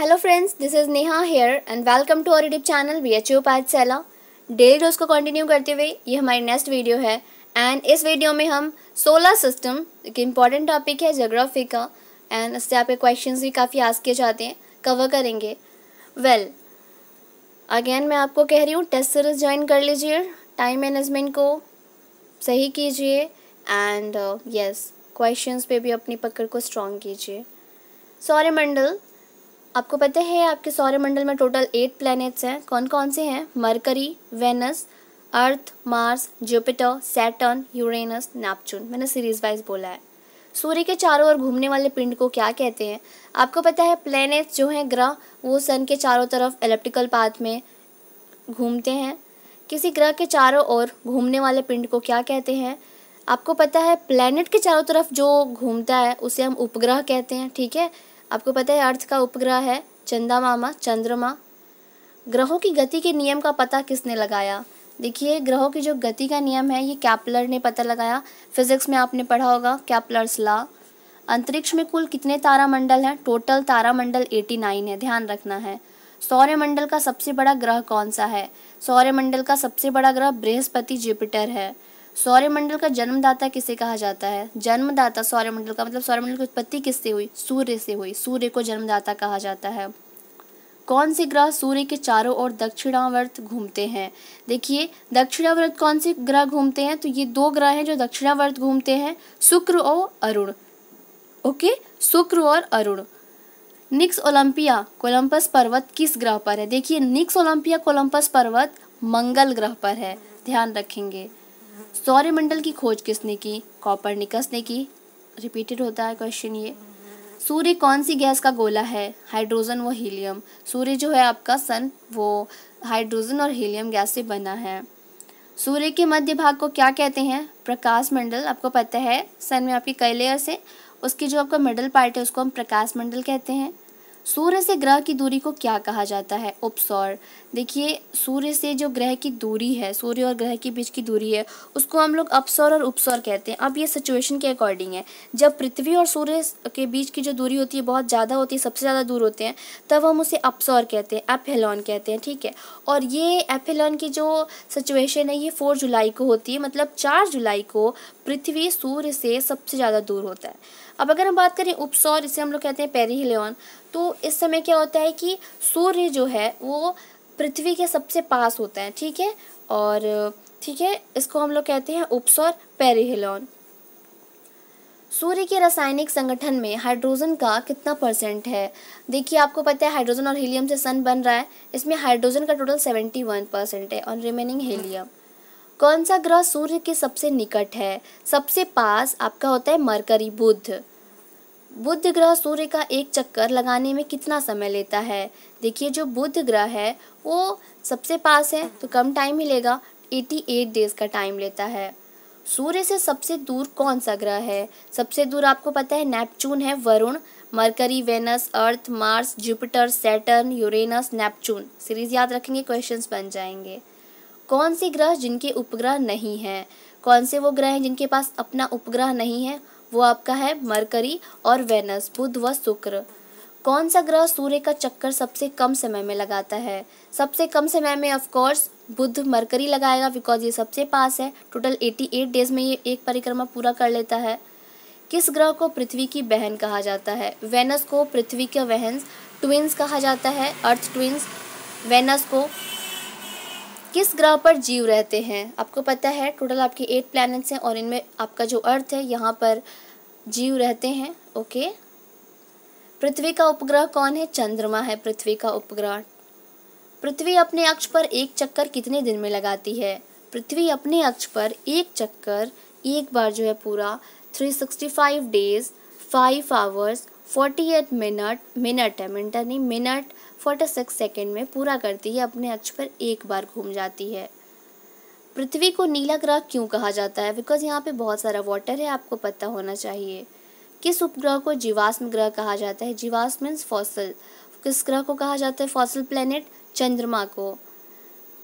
hello friends this is Neha here and welcome to our YouTube channel V H U सैला daily रोज़ को continue करते हुए ये हमारी नेक्स्ट वीडियो है एंड इस वीडियो में हम सोलर सिस्टम एक इम्पॉर्टेंट टॉपिक है जोग्राफी का एंड इससे आपके क्वेश्चन भी काफ़ी आज किए जाते हैं कवर करेंगे वेल well, अगेन मैं आपको कह रही हूँ टेस्ट सीरीज ज्वाइन कर लीजिए टाइम मैनेजमेंट को सही कीजिए एंड यस क्वेश्चन पर भी अपनी पकड़ को स्ट्रॉन्ग कीजिए सौर्यमंडल आपको पता है आपके सौर्यमंडल में टोटल एट प्लैनेट्स हैं कौन कौन से हैं Mercury Venus Earth Mars Jupiter Saturn Uranus Neptune मैंने सीरीज वाइज बोला है सूर्य के चारों ओर घूमने वाले पिंड को क्या कहते हैं आपको पता है प्लैनेट्स जो हैं ग्रह वो सन के चारों तरफ इलेप्टिकल पाथ में घूमते हैं किसी ग्रह के चारों ओर घूमने वाले पिंड को क्या कहते हैं आपको पता है प्लैनेट के चारों तरफ जो घूमता है उसे हम उपग्रह कहते हैं ठीक है आपको पता है अर्थ का उपग्रह है चंदा मामा चंद्रमा ग्रहों की गति के नियम का पता किसने लगाया देखिए ग्रहों की जो गति का नियम है ये कैपलर ने पता लगाया फिजिक्स में आपने पढ़ा होगा कैपलर्स ला अंतरिक्ष में कुल कितने तारामंडल हैं टोटल तारामंडल एटी नाइन है ध्यान रखना है सौर्यमंडल का सबसे बड़ा ग्रह कौन सा है सौर्यमंडल का सबसे बड़ा ग्रह बृहस्पति जुपिटर है सौर्यमंडल का जन्मदाता किसे कहा जाता है जन्मदाता सौर्यमंडल का मतलब सौर्यमंडल की उत्पत्ति किससे हुई सूर्य से हुई सूर्य को जन्मदाता कहा जाता है कौन से ग्रह सूर्य के चारों ओर दक्षिणावर्त घूमते हैं देखिए दक्षिणावर्त कौन से ग्रह घूमते हैं तो ये दो ग्रह हैं जो दक्षिणावर्त घूमते हैं शुक्र और अरुण ओके शुक्र और अरुण निक्स ओलंपिया कोलंपस पर्वत किस ग्रह पर है देखिए निक्स ओलंपिया कोलंपस पर्वत मंगल ग्रह पर है ध्यान रखेंगे सौर्यमंडल की खोज किसने की निकस ने की रिपीटेड होता है क्वेश्चन ये सूर्य कौन सी गैस का गोला है हाइड्रोजन व हीलियम सूर्य जो है आपका सन वो हाइड्रोजन और हीलियम गैस से बना है सूर्य के मध्य भाग को क्या कहते हैं प्रकाश मंडल आपको पता है सन में आपकी कई लेयर्स हैं उसकी जो आपका मिडल पार्ट है उसको हम प्रकाश मंडल कहते हैं सूर्य से ग्रह की दूरी को क्या कहा जाता है उपसौर देखिए सूर्य से जो ग्रह की दूरी है सूर्य और ग्रह के बीच की दूरी है उसको हम लोग अपसौर और उपसौर कहते हैं अब ये सिचुएशन के अकॉर्डिंग है जब पृथ्वी और सूर्य के बीच की जो दूरी होती है बहुत ज़्यादा होती है सबसे ज़्यादा दूर होते हैं तब हम उसे अपसौर कहते हैं एफेलॉन कहते हैं ठीक है और ये एफेलॉन की जो सिचुएशन है ये फोर जुलाई को होती है मतलब चार जुलाई को पृथ्वी सूर्य से सबसे ज़्यादा दूर होता है अब अगर हम बात करें उपसौर इसे हम लोग कहते हैं पेरीहिलियन तो इस समय क्या होता है कि सूर्य जो है वो पृथ्वी के सबसे पास होता है ठीक है और ठीक है इसको हम लोग कहते हैं उपसौर पेरीहिलियन सूर्य के रासायनिक संगठन में हाइड्रोजन का कितना परसेंट है देखिए आपको पता है हाइड्रोजन और हीलियम से सन बन रहा है इसमें हाइड्रोजन का टोटल सेवेंटी वन परसेंट है और रिमेनिंग हीलियम कौन सा ग्रह सूर्य के सबसे निकट है सबसे पास आपका होता है मरकरी बुध बुध ग्रह सूर्य का एक चक्कर लगाने में कितना समय लेता है देखिए जो बुध ग्रह है वो सबसे पास है तो कम टाइम मिलेगा एटी एट डेज का टाइम लेता है सूर्य से सबसे दूर कौन सा ग्रह है सबसे दूर आपको पता है नेपच्यून है Varun Mercury Venus Earth Mars Jupiter Saturn Uranus Neptune series याद रखेंगे क्वेश्चंस बन जाएंगे कौन से ग्रह जिनके उपग्रह नहीं हैं कौन से वो ग्रह हैं जिनके पास अपना उपग्रह नहीं है वो आपका है मरकरी और वेनस बुध व शुक्र कौन सा ग्रह सूर्य का चक्कर सबसे कम समय में लगाता है सबसे कम समय में ऑफ कोर्स बुध मरकरी लगाएगा बिकॉज ये सबसे पास है टोटल एटी एट डेज में ये एक परिक्रमा पूरा कर लेता है किस ग्रह को पृथ्वी की बहन कहा जाता है वेनस को पृथ्वी के वहन ट्विंस कहा जाता है अर्थ ट्विंस वेनस को किस ग्रह पर जीव रहते हैं आपको पता है टोटल आपके एट प्लैनेट्स हैं और इनमें आपका जो अर्थ है यहाँ पर जीव रहते हैं ओके पृथ्वी का उपग्रह कौन है चंद्रमा है पृथ्वी का उपग्रह पृथ्वी अपने अक्ष पर एक चक्कर कितने दिन में लगाती है पृथ्वी अपने अक्ष पर एक चक्कर एक बार जो है पूरा three sixty five days five hours forty eight minute minute है मिनट नहीं मिनट फोर्टी सिक्स सेकेंड में पूरा करती है अपने अक्ष पर एक बार घूम जाती है पृथ्वी को नीला ग्रह क्यों कहा जाता है बिकॉज यहाँ पे बहुत सारा वाटर है आपको पता होना चाहिए किस उपग्रह को जीवाश्म ग्रह कहा जाता है जीवाश्म मीन्स फॉसल किस ग्रह को कहा जाता है फॉसल प्लेनेट चंद्रमा को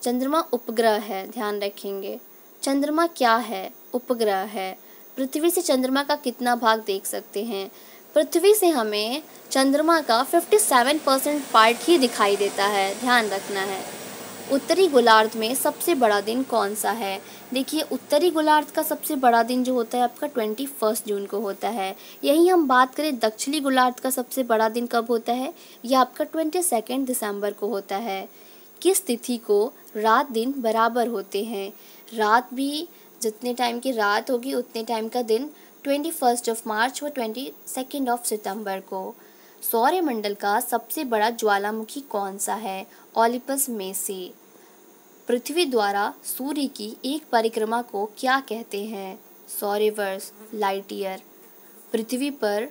चंद्रमा उपग्रह है ध्यान रखेंगे चंद्रमा क्या है उपग्रह है पृथ्वी से चंद्रमा का कितना भाग देख सकते हैं पृथ्वी से हमें चंद्रमा का 57 परसेंट पार्ट ही दिखाई देता है ध्यान रखना है उत्तरी गोलार्ध में सबसे बड़ा दिन कौन सा है देखिए उत्तरी गोलार्ध का सबसे बड़ा दिन जो होता है आपका ट्वेंटी फर्स्ट जून को होता है यही हम बात करें दक्षिणी गोलार्ध का सबसे बड़ा दिन कब होता है यह आपका ट्वेंटी सेकेंड दिसंबर को होता है किस तिथि को रात दिन बराबर होते हैं रात भी जितने टाइम की रात होगी उतने टाइम का दिन ट्वेंटी फर्स्ट ऑफ मार्च और ट्वेंटी सेकेंड ऑफ सितंबर को सौर्यमंडल का सबसे बड़ा ज्वालामुखी कौन सा है ओलिपस में से पृथ्वी द्वारा सूर्य की एक परिक्रमा को क्या कहते हैं सौर्यवर्ष लाइट ईयर पृथ्वी पर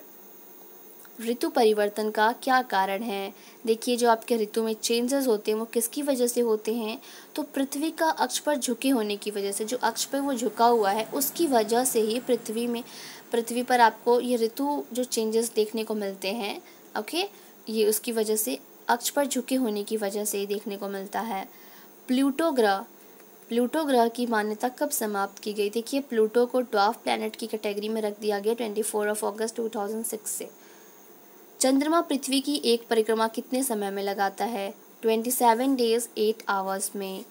ऋतु परिवर्तन का क्या कारण है देखिए जो आपके ऋतु में चेंजेस होते हैं वो किसकी वजह से होते हैं तो पृथ्वी का अक्ष पर झुके होने की वजह से जो अक्ष पर वो झुका हुआ है उसकी वजह से ही पृथ्वी में पृथ्वी पर आपको ये ऋतु जो चेंजेस देखने को मिलते हैं ओके ये उसकी वजह से अक्ष पर झुके होने की वजह से ही देखने को मिलता है प्लूटो ग्रह प्लूटो ग्रह की मान्यता कब समाप्त की गई देखिए प्लूटो को ड्वाफ प्लैनेट की कैटेगरी में रख दिया गया twenty four of August two thousand six से चंद्रमा पृथ्वी की एक परिक्रमा कितने समय में लगाता है twenty seven days eight hours में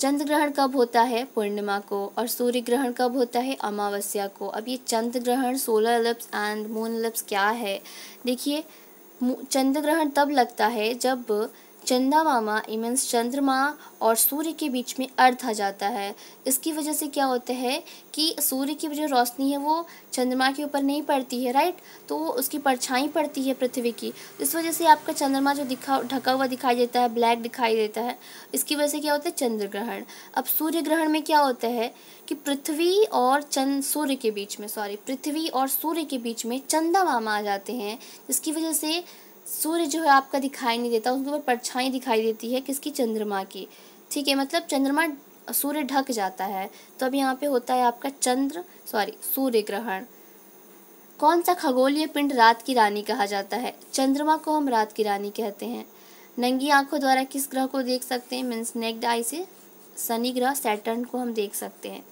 चंद्र ग्रहण कब होता है पूर्णिमा को और सूर्य ग्रहण कब होता है अमावस्या को अब ये चंद्र ग्रहण solar eclipse and moon eclipse क्या है देखिए चंद्र ग्रहण तब लगता है जब चंदा मामा इमेंस चंद्रमा और सूर्य के बीच में अर्थ आ जाता है इसकी वजह से क्या होता है कि सूर्य की जो रोशनी है वो चंद्रमा के ऊपर नहीं पड़ती है राइट तो वो उसकी परछाई पड़ती है पृथ्वी की इस वजह से आपका चंद्रमा जो दिखा ढका हुआ दिखाई देता है ब्लैक दिखाई देता है इसकी वजह से क्या होता है चंद्र ग्रहण अब सूर्य ग्रहण में क्या होता है कि पृथ्वी और चंद सूर्य के बीच में सॉरी पृथ्वी और सूर्य के बीच में चंदा मामा आ जाते हैं जिसकी वजह से सूर्य जो है आपका दिखाई नहीं देता उसके ऊपर परछाई दिखाई देती है किसकी चंद्रमा की ठीक है मतलब चंद्रमा सूर्य ढक जाता है तो अब यहाँ पे होता है आपका चंद्र सॉरी सूर्य ग्रहण कौन सा खगोलीय पिंड रात की रानी कहा जाता है चंद्रमा को हम रात की रानी कहते हैं नंगी आंखों द्वारा किस ग्रह को देख सकते हैं मीन्स नेक्ड आई से शनि ग्रह सैटर्न को हम देख सकते हैं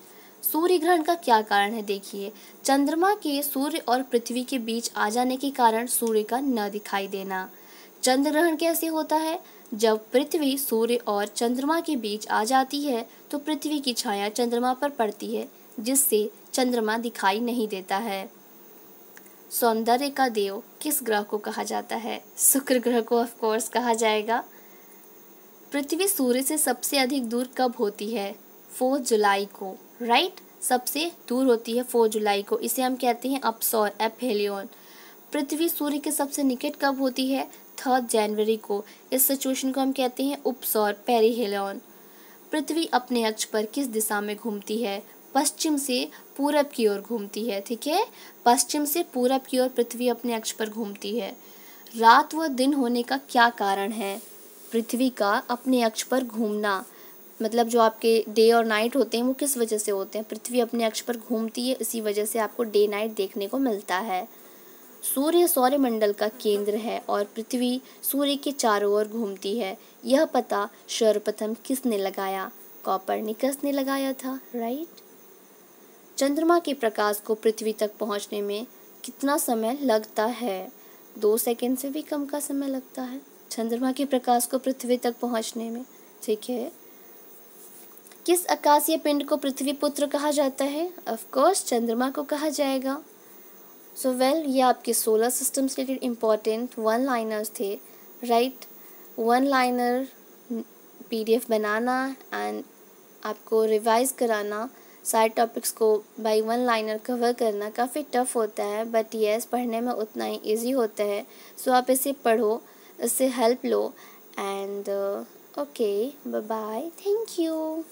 सूर्य ग्रहण का क्या कारण है देखिए चंद्रमा के सूर्य और पृथ्वी के बीच आ जाने के कारण सूर्य का न दिखाई देना चंद्र ग्रहण कैसे होता है जब पृथ्वी सूर्य और चंद्रमा के बीच आ जाती है तो पृथ्वी की छाया चंद्रमा पर पड़ती है जिससे चंद्रमा दिखाई नहीं देता है सौंदर्य का देव किस ग्रह को कहा जाता है शुक्र ग्रह को ऑफ कोर्स कहा जाएगा पृथ्वी सूर्य से सबसे अधिक दूर कब होती है फोर्थ जुलाई को राइट सबसे दूर होती है फोर जुलाई को इसे हम कहते हैं अपसौर एपहेलियन पृथ्वी सूर्य के सबसे निकट कब होती है थर्ड जनवरी को इस सिचुएशन को हम कहते हैं उपसौर पेरीहेलॉन पृथ्वी अपने अक्ष पर किस दिशा में घूमती है पश्चिम से पूरब की ओर घूमती है ठीक है पश्चिम से पूरब की ओर पृथ्वी अपने अक्ष पर घूमती है रात व दिन होने का क्या कारण है पृथ्वी का अपने अक्ष पर घूमना मतलब जो आपके डे और नाइट होते हैं वो किस वजह से होते हैं पृथ्वी अपने अक्ष पर घूमती है इसी वजह से आपको डे नाइट देखने को मिलता है सूर्य सौर्यमंडल का केंद्र है और पृथ्वी सूर्य के चारों ओर घूमती है यह पता सर्वप्रथम किसने लगाया कॉपर निकस ने लगाया था राइट चंद्रमा के प्रकाश को पृथ्वी तक पहुंचने में कितना समय लगता है दो सेकंड से भी कम का समय लगता है चंद्रमा के प्रकाश को पृथ्वी तक पहुंचने में ठीक है किस आकाशीय पिंड को पृथ्वी पुत्र कहा जाता है ऑफकोर्स चंद्रमा को कहा जाएगा सो so वेल well, ये आपके सोलर सिस्टम के लिए इम्पॉर्टेंट वन लाइनर्स थे राइट वन लाइनर पीडीएफ बनाना एंड आपको रिवाइज कराना सारे टॉपिक्स को बाई वन लाइनर कवर करना काफ़ी टफ होता है बट येस पढ़ने में उतना ही ईजी होता है सो so, आप इसे पढ़ो इससे हेल्प लो and okay bye thank you